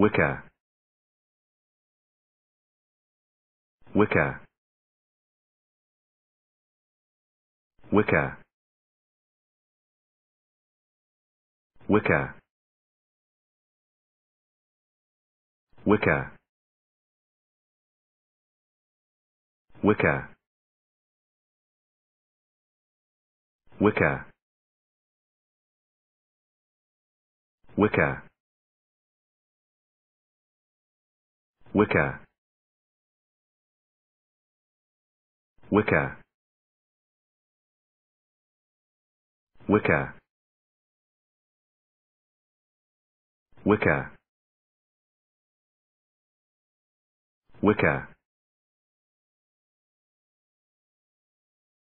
Wicker Wicker Wicker Wicker Wicker Wicker Wicker Wicker wicker wicker wicker wicker wicker